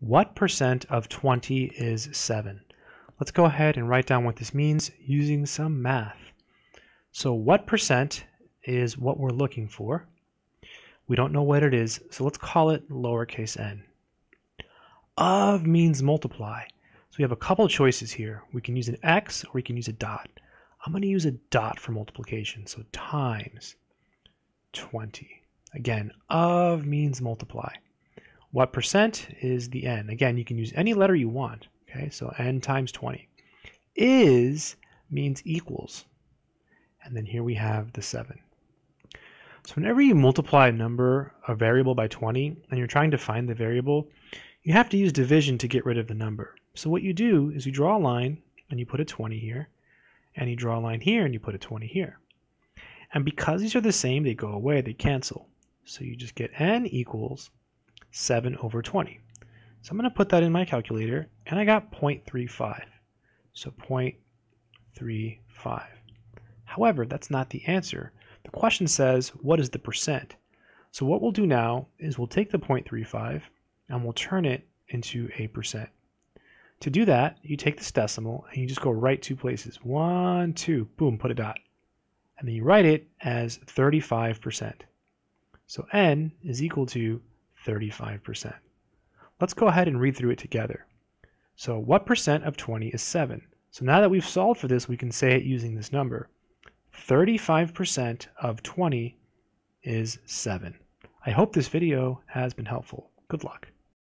What percent of 20 is 7? Let's go ahead and write down what this means using some math. So what percent is what we're looking for. We don't know what it is, so let's call it lowercase n. Of means multiply. So we have a couple choices here. We can use an x or we can use a dot. I'm going to use a dot for multiplication, so times 20. Again, of means multiply. What percent is the n? Again, you can use any letter you want. Okay, so n times 20. Is means equals. And then here we have the 7. So whenever you multiply a number, a variable by 20, and you're trying to find the variable, you have to use division to get rid of the number. So what you do is you draw a line, and you put a 20 here, and you draw a line here, and you put a 20 here. And because these are the same, they go away, they cancel. So you just get n equals 7 over 20. So I'm going to put that in my calculator, and I got 0.35. So 0.35. However, that's not the answer. The question says, what is the percent? So what we'll do now is we'll take the 0.35 and we'll turn it into a percent. To do that, you take this decimal and you just go right two places. One, two, boom, put a dot. And then you write it as 35%. So n is equal to 35%. Let's go ahead and read through it together. So what percent of 20 is 7? So now that we've solved for this, we can say it using this number. 35% of 20 is 7. I hope this video has been helpful. Good luck.